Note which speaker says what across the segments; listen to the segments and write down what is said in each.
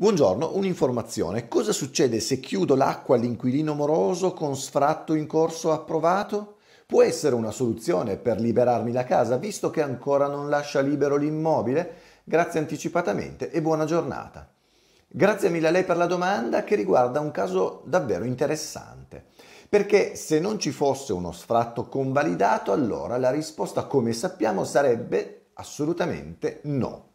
Speaker 1: Buongiorno, un'informazione. Cosa succede se chiudo l'acqua all'inquilino moroso con sfratto in corso approvato? Può essere una soluzione per liberarmi la casa, visto che ancora non lascia libero l'immobile? Grazie anticipatamente e buona giornata. Grazie mille a lei per la domanda che riguarda un caso davvero interessante. Perché se non ci fosse uno sfratto convalidato, allora la risposta, come sappiamo, sarebbe assolutamente no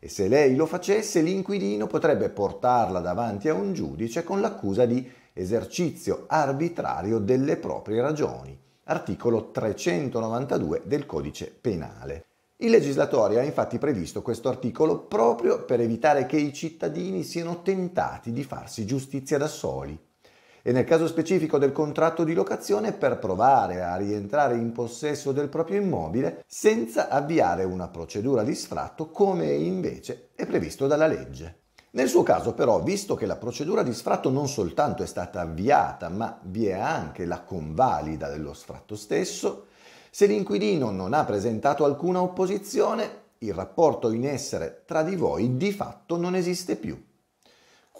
Speaker 1: e se lei lo facesse l'inquilino potrebbe portarla davanti a un giudice con l'accusa di esercizio arbitrario delle proprie ragioni, articolo 392 del codice penale. Il legislatore ha infatti previsto questo articolo proprio per evitare che i cittadini siano tentati di farsi giustizia da soli e nel caso specifico del contratto di locazione per provare a rientrare in possesso del proprio immobile senza avviare una procedura di sfratto come invece è previsto dalla legge. Nel suo caso però, visto che la procedura di sfratto non soltanto è stata avviata, ma vi è anche la convalida dello sfratto stesso, se l'inquilino non ha presentato alcuna opposizione, il rapporto in essere tra di voi di fatto non esiste più.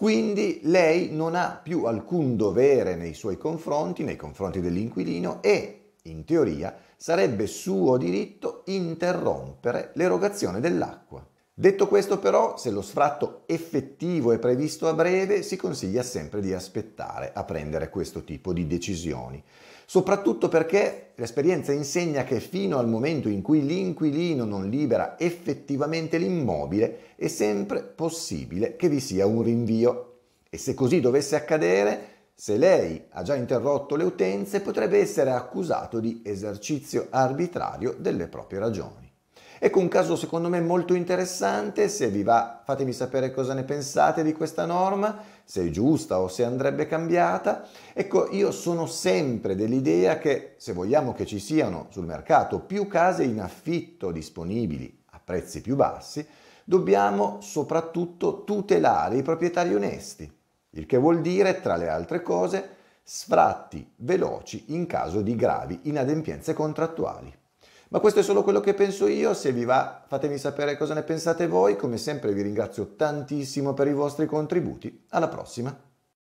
Speaker 1: Quindi lei non ha più alcun dovere nei suoi confronti, nei confronti dell'inquilino e, in teoria, sarebbe suo diritto interrompere l'erogazione dell'acqua. Detto questo però, se lo sfratto effettivo è previsto a breve, si consiglia sempre di aspettare a prendere questo tipo di decisioni, soprattutto perché l'esperienza insegna che fino al momento in cui l'inquilino non libera effettivamente l'immobile, è sempre possibile che vi sia un rinvio. E se così dovesse accadere, se lei ha già interrotto le utenze, potrebbe essere accusato di esercizio arbitrario delle proprie ragioni. Ecco un caso secondo me molto interessante, se vi va fatemi sapere cosa ne pensate di questa norma, se è giusta o se andrebbe cambiata. Ecco, io sono sempre dell'idea che se vogliamo che ci siano sul mercato più case in affitto disponibili a prezzi più bassi, dobbiamo soprattutto tutelare i proprietari onesti, il che vuol dire, tra le altre cose, sfratti veloci in caso di gravi inadempienze contrattuali. Ma questo è solo quello che penso io, se vi va fatemi sapere cosa ne pensate voi, come sempre vi ringrazio tantissimo per i vostri contributi, alla prossima!